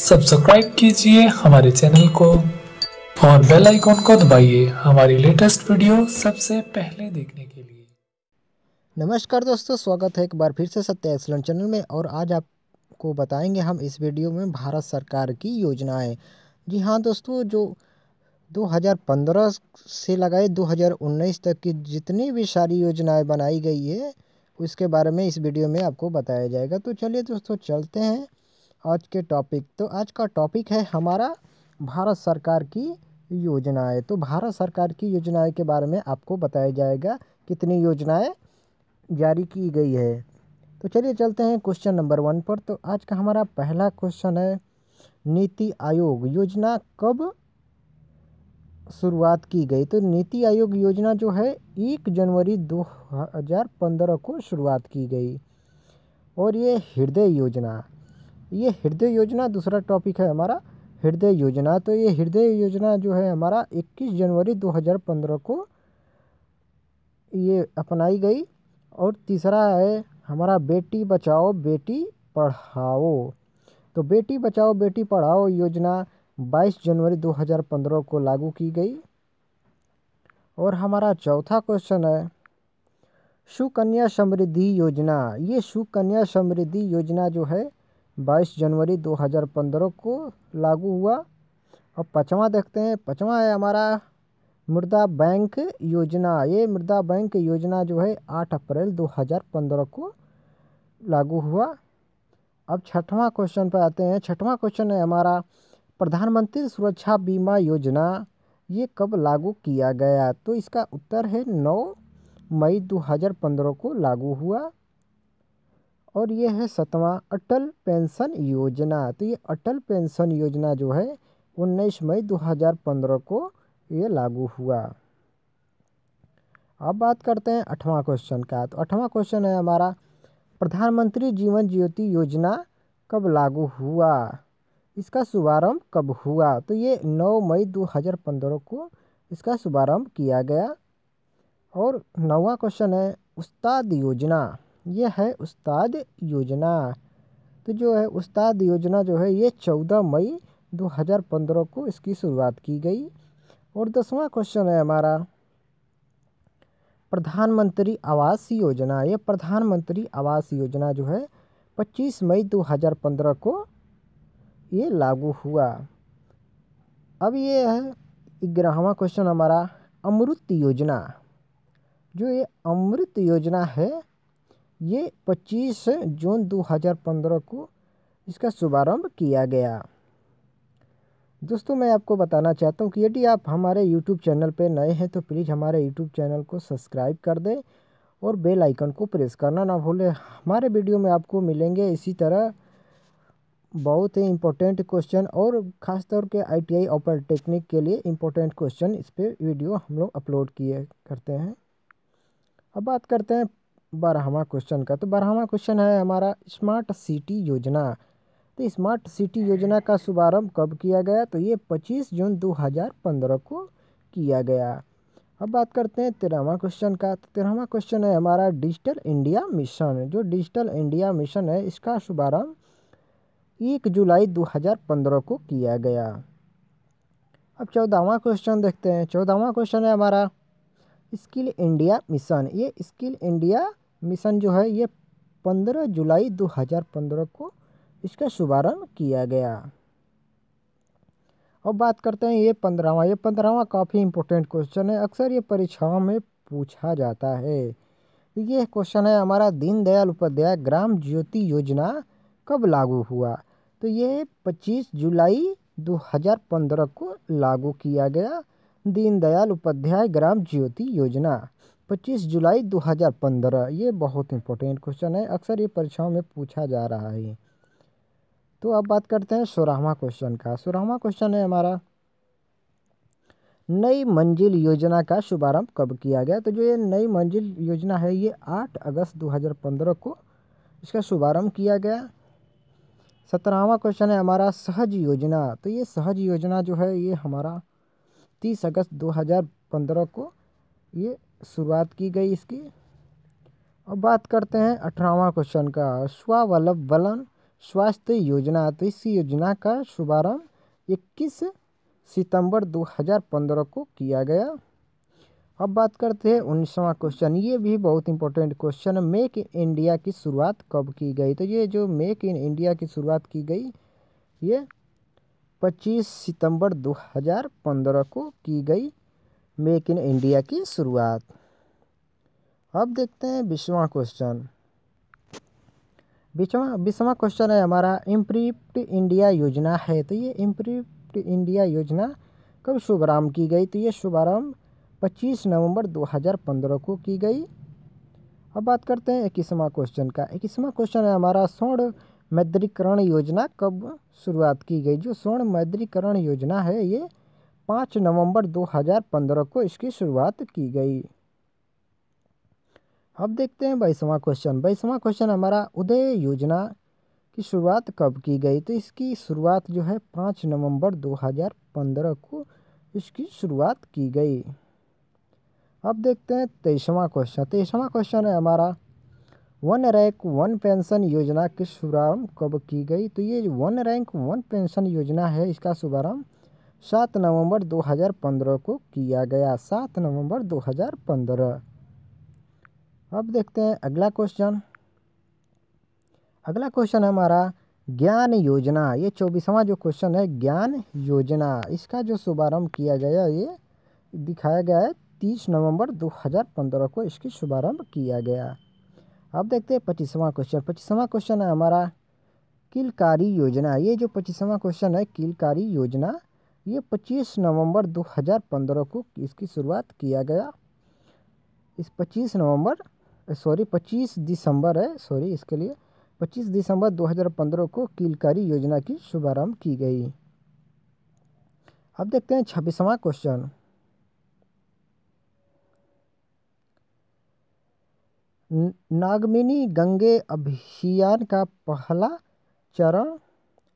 subscribe कीजिए हमारे channel को और बेल आइकॉन को दबाइए हमारी लेटेस्ट वीडियो सबसे पहले देखने के लिए नमस्कार दोस्तों स्वागत है एक बार फिर से सत्य एक्सलेंट चैनल में और आज आपको बताएंगे हम इस वीडियो में भारत सरकार की योजनाएं जी हाँ दोस्तों जो 2015 से लगाए 2019 तक की जितनी भी सारी योजनाएं बनाई गई है उसके बारे में इस वीडियो में आपको बताया जाएगा तो चलिए दोस्तों चलते हैं आज के टॉपिक तो आज का टॉपिक है हमारा भारत सरकार की योजनाएं तो भारत सरकार की योजनाएं के बारे में आपको बताया जाएगा कितनी योजनाएं जारी की गई है तो चलिए चलते हैं क्वेश्चन नंबर वन पर तो आज का हमारा पहला क्वेश्चन है नीति आयोग योजना कब शुरुआत की गई तो नीति आयोग योजना जो है एक जनवरी 2015 को शुरुआत की गई और ये हृदय योजना ये हृदय योजना दूसरा टॉपिक है हमारा हृदय योजना तो ये हृदय योजना जो है हमारा 21 जनवरी 2015 को ये अपनाई गई और तीसरा है हमारा बेटी बचाओ बेटी पढ़ाओ तो बेटी बचाओ बेटी पढ़ाओ योजना 22 जनवरी 2015 को लागू की गई और हमारा चौथा क्वेश्चन है सुकन्या समृद्धि योजना ये सुकन्या समृद्धि योजना जो है बाईस जनवरी दो हज़ार पंद्रह को लागू हुआ और पचवा देखते हैं पचवा है हमारा मृदा बैंक योजना ये मृदा बैंक योजना जो है आठ अप्रैल दो हज़ार पंद्रह को लागू हुआ अब छठवा क्वेश्चन पर आते हैं छठवा क्वेश्चन है हमारा प्रधानमंत्री सुरक्षा बीमा योजना ये कब लागू किया गया तो इसका उत्तर है नौ मई 2015 को लागू हुआ और ये है सतवां अटल पेंशन योजना तो ये अटल पेंशन योजना जो है उन्नीस मई 2015 को ये लागू हुआ अब बात करते हैं अठवां क्वेश्चन का तो अठवां क्वेश्चन है हमारा प्रधानमंत्री जीवन ज्योति योजना कब लागू हुआ इसका शुभारंभ कब हुआ तो ये 9 मई 2015 को इसका शुभारंभ किया गया और नौवा क्वेश्चन है उस्ताद योजना यह है उस्ताद योजना तो जो है उस्ताद योजना जो है ये चौदह मई 2015 को इसकी शुरुआत की गई और दसवां क्वेश्चन है हमारा प्रधानमंत्री आवास योजना ये प्रधानमंत्री आवास योजना जो है 25 मई 2015 को ये लागू हुआ अब ये है ग्यारहवा क्वेश्चन हमारा अमृत योजना जो ये अमृत योजना है ये 25 जून 2015 को इसका शुभारंभ किया गया दोस्तों मैं आपको बताना चाहता हूँ कि यदि आप हमारे यूट्यूब चैनल पर नए हैं तो प्लीज़ हमारे यूट्यूब चैनल को सब्सक्राइब कर दें और बेल आइकन को प्रेस करना ना भूलें हमारे वीडियो में आपको मिलेंगे इसी तरह बहुत ही इम्पोर्टेंट क्वेश्चन और ख़ास तौर के आईटीआई और पॉलिटेक्निक के लिए इम्पोर्टेंट क्वेश्चन इस पर वीडियो हम लोग अपलोड किए करते हैं अब बात करते हैं बारहवा क्वेश्चन का तो बारहवा क्वेश्चन है हमारा स्मार्ट सिटी योजना तो स्मार्ट सिटी योजना का शुभारंभ कब किया गया तो ये 25 जून 2015 को किया गया अब बात करते हैं तेरहवा क्वेश्चन का तो तेरहवा क्वेश्चन है हमारा डिजिटल इंडिया मिशन जो डिजिटल इंडिया मिशन है इसका शुभारंभ एक जुलाई पंद्रह को किया गया अब चौदहवा क्वेश्चन देखते हैं चौदहवा क्वेश्चन है हमारा स्किल इंडिया मिशन ये स्किल इंडिया मिशन जो है ये 15 जुलाई 2015 को इसका शुभारंभ किया गया अब बात करते हैं ये पंद्रहवा ये पंद्रहवा काफ़ी इंपॉर्टेंट क्वेश्चन है अक्सर ये परीक्षाओं में पूछा जाता है ये क्वेश्चन है हमारा दीनदयाल उपाध्याय ग्राम ज्योति योजना कब लागू हुआ तो ये 25 जुलाई 2015 को लागू किया गया दीनदयाल उपाध्याय ग्राम ज्योति योजना 25 जुलाई 2015 ये बहुत इंपॉर्टेंट क्वेश्चन है अक्सर ये परीक्षाओं में पूछा जा रहा है तो अब बात करते हैं सोलहवा क्वेश्चन का सोलहवा क्वेश्चन है हमारा नई मंजिल योजना का शुभारंभ कब किया गया तो जो ये नई मंजिल योजना है ये 8 अगस्त 2015 को इसका शुभारंभ किया गया सत्रहवा क्वेश्चन है हमारा सहज योजना तो ये सहज योजना जो है ये हमारा तीस अगस्त 2015 को ये शुरुआत की गई इसकी अब बात करते हैं अठारहवा क्वेश्चन का स्वावलंब बलन स्वास्थ्य योजना तो इस योजना का शुभारंभ इक्कीस सितंबर 2015 को किया गया अब बात करते हैं उन्नीसवा क्वेश्चन ये भी बहुत इंपॉर्टेंट क्वेश्चन है मेक इन इंडिया की शुरुआत कब की गई तो ये जो मेक इन इंडिया की शुरुआत की गई ये 25 सितंबर 2015 को की गई मेक इन इंडिया की शुरुआत अब देखते हैं बीसवा क्वेश्चन बीसवा बीसवा क्वेश्चन है हमारा इम्प्रिप्ट इंडिया योजना है तो ये इम्प्रिप्ट इंडिया योजना कब शुभारम्भ की गई तो ये शुभारम्भ पच्चीस नवंबर पंद्रह को की गई अब बात करते हैं इक्कीसवा क्वेश्चन का इक्कीसवा क्वेश्चन है हमारा स्वर्ण मैद्रीकरण योजना कब शुरुआत की गई जो स्वर्ण मैद्रीकरण योजना है ये पाँच नवंबर 2015 को इसकी शुरुआत की गई अब देखते हैं बाईसवा क्वेश्चन बाईसवा क्वेश्चन हमारा उदय योजना की शुरुआत कब की गई तो इसकी शुरुआत जो है पाँच नवंबर 2015 को इसकी शुरुआत की गई अब देखते हैं तेईसवा क्वेश्चन तेईसवा क्वेश्चन है हमारा वन रैंक वन पेंशन योजना की शुभारंभ कब की गई तो ये वन रैंक वन पेंशन योजना है इसका शुभारम्भ सात नवंबर 2015 को किया गया सात नवंबर 2015 अब देखते हैं अगला क्वेश्चन अगला क्वेश्चन है हमारा ज्ञान योजना ये चौबीसवां जो क्वेश्चन है ज्ञान योजना इसका जो शुभारंभ किया गया ये दिखाया गया है तीस नवंबर 2015 को इसकी शुभारंभ किया गया अब देखते हैं पच्चीसवां क्वेश्चन पच्चीसवां क्वेश्चन है हमारा किलकारी योजना ये जो पच्चीसवां क्वेश्चन है किलकारी योजना ये 25 नवंबर 2015 को इसकी शुरुआत किया गया इस 25 नवंबर सॉरी 25 दिसंबर है सॉरी इसके लिए 25 दिसंबर 2015 को कीलकारी योजना की शुभारंभ की गई अब देखते हैं छब्बीसवा क्वेश्चन नागमिनी गंगे अभियान का पहला चरण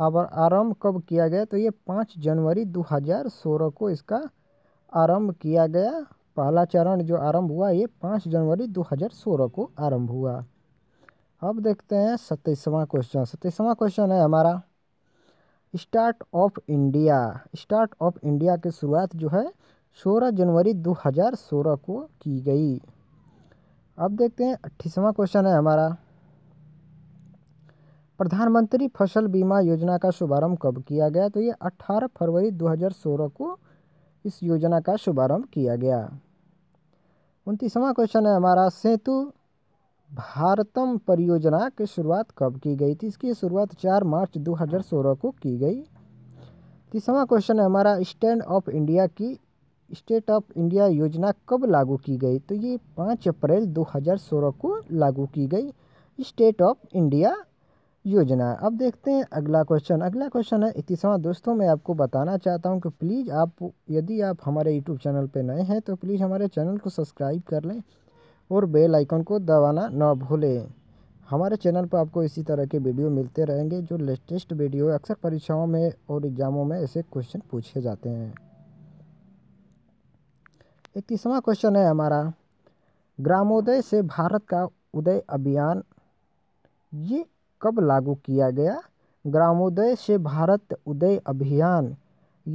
आरंभ कब किया गया तो ये पाँच जनवरी 2016 को इसका आरंभ किया गया पहला चरण जो आरंभ हुआ ये पाँच जनवरी 2016 को आरंभ हुआ अब देखते हैं सत्ताईसवां क्वेश्चन सत्ताईसवां क्वेश्चन है हमारा start of India start of India की शुरुआत जो है 16 जनवरी 2016 को की गई अब देखते हैं अट्ठीसवां क्वेश्चन है हमारा प्रधानमंत्री फसल बीमा योजना का शुभारंभ कब किया गया तो ये 18 फरवरी 2016 को इस योजना का शुभारंभ किया गया उनतीसवां क्वेश्चन है हमारा सेतु भारतम परियोजना की शुरुआत कब की गई थी इसकी शुरुआत 4 मार्च 2016 को की गई तीसवा क्वेश्चन है हमारा स्टैंड ऑफ इंडिया की स्टेट ऑफ इंडिया योजना कब लागू की गई तो ये पाँच अप्रैल दो को लागू की गई स्टेट ऑफ इंडिया योजना अब देखते हैं अगला क्वेश्चन अगला क्वेश्चन है इक्कीसवा दोस्तों मैं आपको बताना चाहता हूं कि प्लीज़ आप यदि आप हमारे यूट्यूब चैनल पर नए हैं तो प्लीज़ हमारे चैनल को सब्सक्राइब कर लें और बेल आइकन को दबाना ना भूलें हमारे चैनल पर आपको इसी तरह के वीडियो मिलते रहेंगे जो लेटेस्ट वीडियो अक्सर परीक्षाओं में और एग्ज़ामों में ऐसे क्वेश्चन पूछे जाते हैं इक्कीसवा क्वेश्चन है हमारा ग्रामोदय से भारत का उदय अभियान ये कब लागू किया गया ग्रामोदय से भारत उदय अभियान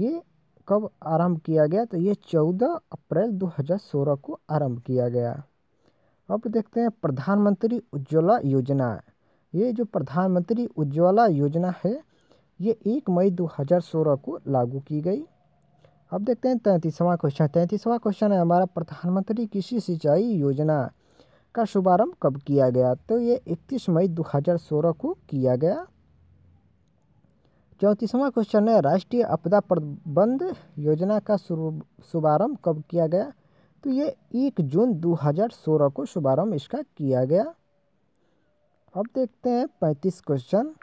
ये कब आरंभ किया गया तो ये चौदह अप्रैल 2016 को आरंभ किया गया अब देखते हैं प्रधानमंत्री उज्ज्वला योजना ये जो प्रधानमंत्री उज्ज्वला योजना है ये एक मई 2016 को लागू की गई अब देखते हैं तैंतीसवां क्वेश्चन तैंतीसवां क्वेश्चन है हमारा प्रधानमंत्री कृषि सिंचाई योजना का शुभारंभ कब किया गया तो ये 31 मई 2016 को किया गया चौंतीसवां क्वेश्चन है राष्ट्रीय आपदा प्रबंध योजना का शुभारंभ कब किया गया तो ये एक जून 2016 को शुभारंभ इसका किया गया अब देखते हैं पैंतीस क्वेश्चन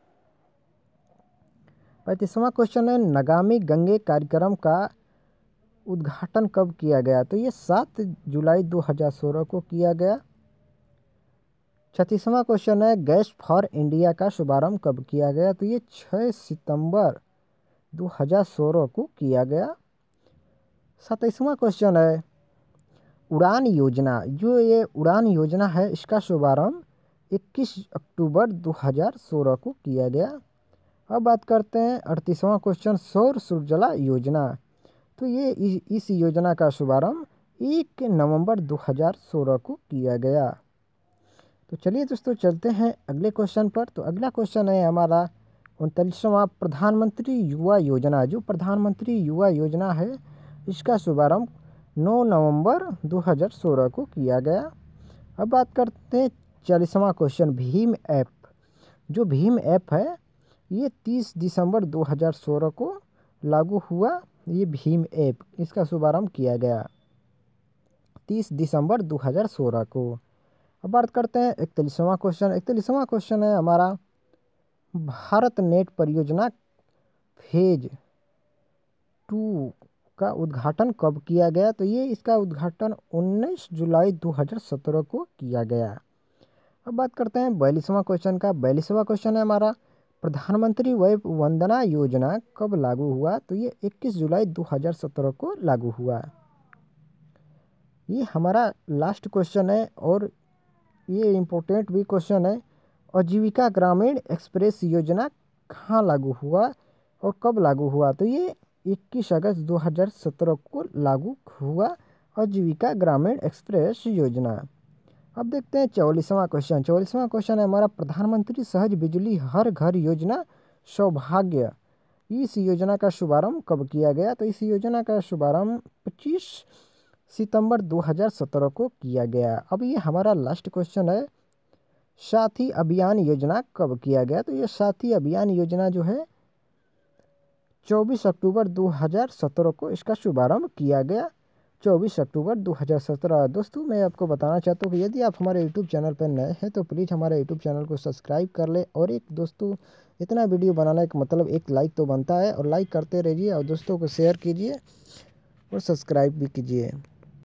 पैंतीसवां क्वेश्चन है नगामी गंगे कार्यक्रम का उद्घाटन कब किया गया तो ये सात जुलाई 2016 को किया गया छत्तीसवां क्वेश्चन है गैस फॉर इंडिया का शुभारंभ कब किया गया तो ये छः सितंबर 2016 को किया गया सत्ताईसवां क्वेश्चन है उड़ान योजना जो ये उड़ान योजना है इसका शुभारंभ 21 अक्टूबर 2016 को किया गया अब बात करते हैं अड़तीसवां क्वेश्चन सौर सुरजला योजना तो ये इस, इस योजना का शुभारंभ एक नवंबर 2016 को किया गया तो चलिए दोस्तों चलते हैं अगले क्वेश्चन पर तो अगला क्वेश्चन है हमारा उनतालीसवां प्रधानमंत्री युवा योजना जो प्रधानमंत्री युवा योजना है इसका शुभारंभ 9 नवंबर 2016 को किया गया अब बात करते हैं चालीसवा क्वेश्चन भीम ऐप जो भीम ऐप है ये 30 दिसंबर 2016 को लागू हुआ ये भीम ऐप इसका शुभारंभ किया गया 30 दिसंबर 2016 को अब बात करते हैं इकतालीसवां क्वेश्चन इकतालीसवां क्वेश्चन है हमारा भारत नेट परियोजना फेज टू का उद्घाटन कब किया गया तो ये इसका उद्घाटन 19 जुलाई 2017 को किया गया अब बात करते हैं बयालीसवा क्वेश्चन का बयालीसवां क्वेश्चन है हमारा प्रधानमंत्री वय वंदना योजना कब लागू हुआ तो ये 21 जुलाई 2017 को लागू हुआ ये हमारा लास्ट क्वेश्चन है और ये इम्पोर्टेंट भी क्वेश्चन है आजीविका ग्रामीण एक्सप्रेस योजना कहाँ लागू हुआ और कब लागू हुआ तो ये 21 अगस्त 2017 को लागू हुआ आजीविका ग्रामीण एक्सप्रेस योजना अब देखते हैं चौलीसवां क्वेश्चन चौलीसवां क्वेश्चन है हमारा प्रधानमंत्री सहज बिजली हर घर योजना सौभाग्य इस योजना का शुभारंभ कब किया गया तो इस योजना का शुभारंभ पच्चीस सितंबर 2017 को किया गया अब ये हमारा लास्ट क्वेश्चन है साथी अभियान योजना कब किया गया तो ये साथी अभियान योजना जो है 24 अक्टूबर 2017 को इसका शुभारंभ किया गया 24 अक्टूबर 2017 दोस्तों मैं आपको बताना चाहता हूँ कि यदि आप हमारे यूट्यूब चैनल पर नए हैं तो प्लीज़ हमारे यूट्यूब चैनल को सब्सक्राइब कर लें और एक दोस्तों इतना वीडियो बनाने का मतलब एक लाइक तो बनता है और लाइक करते रहिए और दोस्तों को शेयर कीजिए और सब्सक्राइब भी कीजिए